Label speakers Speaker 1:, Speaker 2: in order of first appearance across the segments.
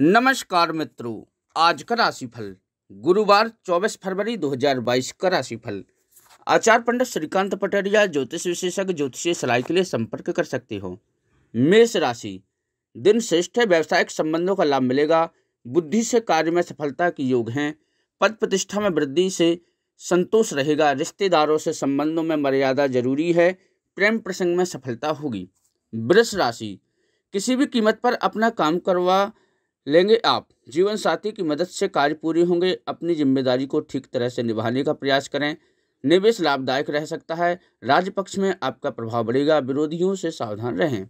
Speaker 1: नमस्कार मित्रों आज का राशिफल गुरुवार 24 फरवरी 2022 का राशिफल आचार्य पंडित श्रीकांत पटरिया ज्योतिष विशेषज्ञ ज्योतिषीय सलाह के लिए संपर्क कर सकते हो मेष राशि दिन श्रेष्ठ व्यावसायिक संबंधों का लाभ मिलेगा बुद्धि से कार्य में सफलता के योग हैं पद प्रतिष्ठा में वृद्धि से संतोष रहेगा रिश्तेदारों से संबंधों में मर्यादा जरूरी है प्रेम प्रसंग में सफलता होगी वृष राशि किसी भी कीमत पर अपना काम करवा लेंगे आप जीवन साथी की मदद से कार्य पूरे होंगे अपनी जिम्मेदारी को ठीक तरह से निभाने का प्रयास करें निवेश लाभदायक रह सकता है राज्य पक्ष में आपका प्रभाव बढ़ेगा विरोधियों से सावधान रहें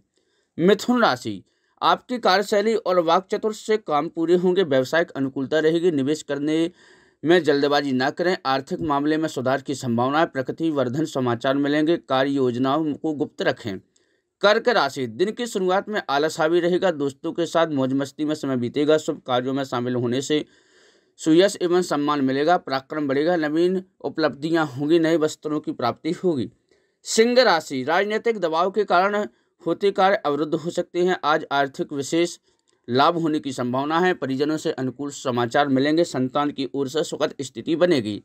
Speaker 1: मिथुन राशि आपकी कार्यशैली और वाक चतुर से काम पूरे होंगे व्यवसायिक अनुकूलता रहेगी निवेश करने में जल्दबाजी ना करें आर्थिक मामले में सुधार की संभावना प्रकृति वर्धन समाचार मिलेंगे कार्य योजनाओं को गुप्त रखें कर्क राशि दिन की शुरुआत में आलस हावी रहेगा दोस्तों के साथ मौज मस्ती में समय बीतेगा शुभ कार्यों में शामिल होने से सुयश एवं सम्मान मिलेगा पराक्रम बढ़ेगा नवीन उपलब्धियां होंगी नए वस्त्रों की प्राप्ति होगी सिंह राशि राजनीतिक दबाव के कारण होते कार्य अवरुद्ध हो सकते हैं आज आर्थिक विशेष लाभ होने की संभावना है परिजनों से अनुकूल समाचार मिलेंगे संतान की ओर से सुखद स्थिति बनेगी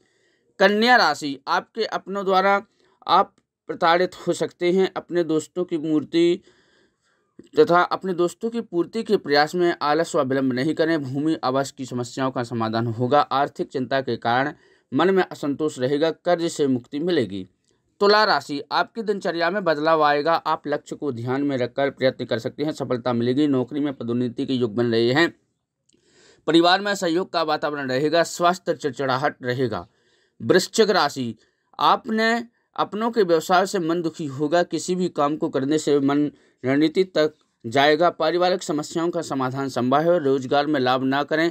Speaker 1: कन्या राशि आपके अपनों द्वारा आप प्रताड़ित हो सकते हैं अपने दोस्तों की मूर्ति तथा अपने दोस्तों की पूर्ति के प्रयास में आलस व नहीं करें भूमि आवास की समस्याओं का समाधान होगा आर्थिक चिंता के कारण मन में असंतोष रहेगा कर्ज से मुक्ति मिलेगी तुला राशि आपकी दिनचर्या में बदलाव आएगा आप लक्ष्य को ध्यान में रखकर प्रयत्न कर सकते हैं सफलता मिलेगी नौकरी में पदोन्नति के युग बन रहे हैं परिवार में सहयोग का वातावरण रहेगा स्वास्थ्य चिड़चिड़ाहट रहेगा वृश्चिक राशि आपने अपनों के व्यवसाय से मन दुखी होगा किसी भी काम को करने से मन रणनीति तक जाएगा पारिवारिक समस्याओं का समाधान संभव है रोजगार में लाभ ना करें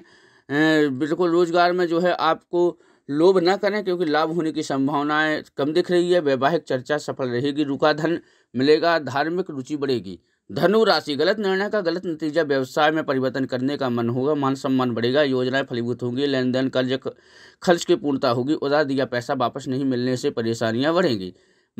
Speaker 1: बिल्कुल रोजगार में जो है आपको लोभ ना करें क्योंकि लाभ होने की संभावनाएं कम दिख रही है वैवाहिक चर्चा सफल रहेगी रुका धन मिलेगा धार्मिक रुचि बढ़ेगी धनु राशि गलत निर्णय का गलत नतीजा व्यवसाय में परिवर्तन करने का मन होगा मान सम्मान बढ़ेगा योजनाएं फलीभूत होंगी लेन देन कर्ज खर्च की पूर्णता होगी उधार दिया पैसा वापस नहीं मिलने से परेशानियां बढ़ेंगी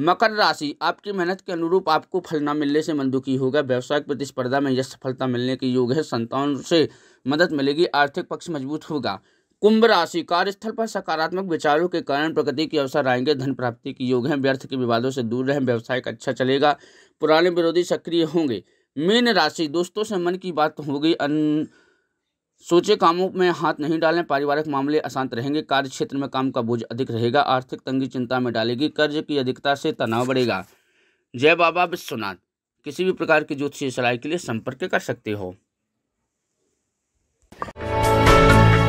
Speaker 1: मकर राशि आपकी मेहनत के अनुरूप आपको फल न मिलने से मन दुखी होगा व्यावसायिक प्रतिस्पर्धा में यह सफलता मिलने के योग है संतान से मदद मिलेगी आर्थिक पक्ष मजबूत होगा कुंभ राशि कार्यस्थल पर सकारात्मक विचारों के कारण प्रगति के अवसर आएंगे धन प्राप्ति के योग हैं व्यर्थ के विवादों से दूर रहें व्यवसाय अच्छा चलेगा पुराने विरोधी सक्रिय होंगे मीन राशि दोस्तों से मन की बात होगी अन सोचे कामों में हाथ नहीं डालें पारिवारिक मामले अशांत रहेंगे कार्य क्षेत्र में काम का बोझ अधिक रहेगा आर्थिक तंगी चिंता में डालेगी कर्ज की अधिकता से तनाव बढ़ेगा जय बाबा विश्वनाथ किसी भी प्रकार की ज्योतिषीय सलाह के लिए संपर्क कर सकते हो